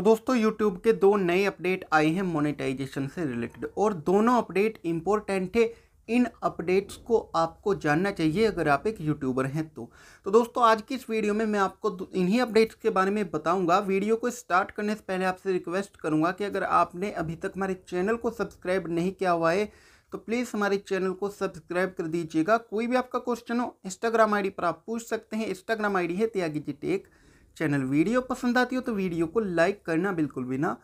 तो दोस्तों यूट्यूब के दो नए अपडेट आए हैं मोनेटाइजेशन से रिलेटेड और दोनों अपडेट इम्पोर्टेंट है इन अपडेट्स को आपको जानना चाहिए अगर आप एक यूट्यूबर हैं तो तो दोस्तों आज की इस वीडियो में मैं आपको इन्हीं अपडेट्स के बारे में बताऊंगा वीडियो को स्टार्ट करने से पहले आपसे रिक्वेस्ट करूंगा कि अगर आपने अभी तक हमारे चैनल को सब्सक्राइब नहीं किया हुआ है तो प्लीज़ हमारे चैनल को सब्सक्राइब कर दीजिएगा कोई भी आपका क्वेश्चन हो इंस्टाग्राम आई पर आप पूछ सकते हैं इंस्टाग्राम आई है Tyagi ji tech channel video पसंद आती हो तो वीडियो को लाइक करना बिल्कुल भी ना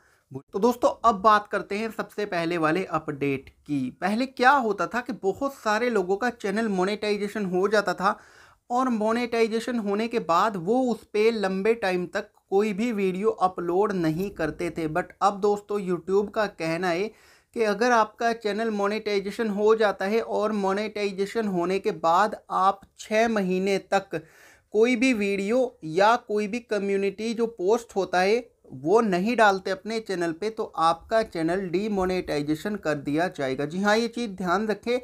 तो दोस्तों अब बात करते हैं सबसे पहले वाले अपडेट की पहले क्या होता था कि बहुत सारे लोगों का चैनल मोनेटाइजेशन हो जाता था और मोनेटाइजेशन होने के बाद वो उस पर लंबे टाइम तक कोई भी वीडियो अपलोड नहीं करते थे बट अब दोस्तों यूट्यूब का कहना है कि अगर आपका चैनल मोनेटाइजेशन हो जाता है और मोनेटाइजेशन होने के बाद आप छः महीने तक कोई भी वीडियो या कोई भी कम्युनिटी जो पोस्ट होता है वो नहीं डालते अपने चैनल पे तो आपका चैनल डीमोनेटाइजेशन कर दिया जाएगा जी हाँ ये चीज़ ध्यान रखें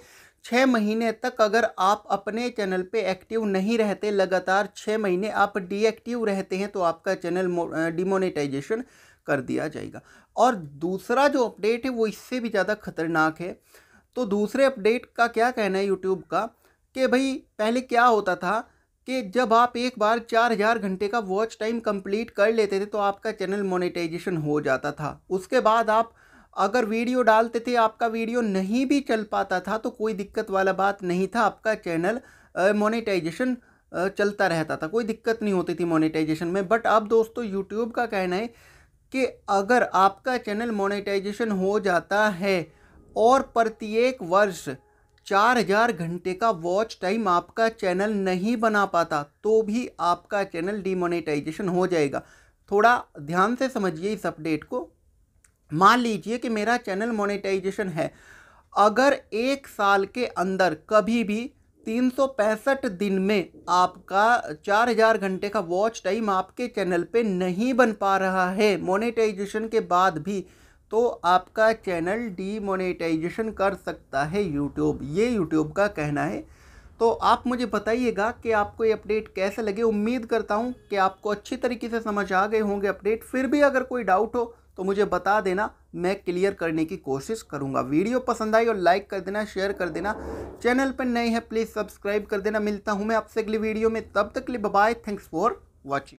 छः महीने तक अगर आप अपने चैनल पे एक्टिव नहीं रहते लगातार छः महीने आप डीएक्टिव रहते हैं तो आपका चैनल डिमोनेटाइजेशन कर दिया जाएगा और दूसरा जो अपडेट है वो इससे भी ज़्यादा खतरनाक है तो दूसरे अपडेट का क्या कहना है यूट्यूब का कि भाई पहले क्या होता था कि जब आप एक बार चार हज़ार घंटे का वॉच टाइम कंप्लीट कर लेते थे तो आपका चैनल मोनेटाइजेशन हो जाता था उसके बाद आप अगर वीडियो डालते थे आपका वीडियो नहीं भी चल पाता था तो कोई दिक्कत वाला बात नहीं था आपका चैनल मोनेटाइजेशन चलता रहता था कोई दिक्कत नहीं होती थी मोनेटाइजेशन में बट अब दोस्तों यूट्यूब का कहना है कि अगर आपका चैनल मोनेटाइजेशन हो जाता है और प्रत्येक वर्ष चार हजार घंटे का वॉच टाइम आपका चैनल नहीं बना पाता तो भी आपका चैनल डिमोनेटाइजेशन हो जाएगा थोड़ा ध्यान से समझिए इस अपडेट को मान लीजिए कि मेरा चैनल मोनेटाइजेशन है अगर एक साल के अंदर कभी भी तीन सौ पैंसठ दिन में आपका चार हजार घंटे का वॉच टाइम आपके चैनल पे नहीं बन पा रहा है मोनेटाइजेशन के बाद भी तो आपका चैनल डीमोनेटाइजेशन कर सकता है यूट्यूब ये यूट्यूब का कहना है तो आप मुझे बताइएगा कि आपको ये अपडेट कैसे लगे उम्मीद करता हूँ कि आपको अच्छी तरीके से समझ आ गए होंगे अपडेट फिर भी अगर कोई डाउट हो तो मुझे बता देना मैं क्लियर करने की कोशिश करूँगा वीडियो पसंद आई और लाइक कर देना शेयर कर देना चैनल पर नए हैं प्लीज़ सब्सक्राइब कर देना मिलता हूँ मैं आपसे अगली वीडियो में तब तक लिए बाय थैंक्स फॉर वॉचिंग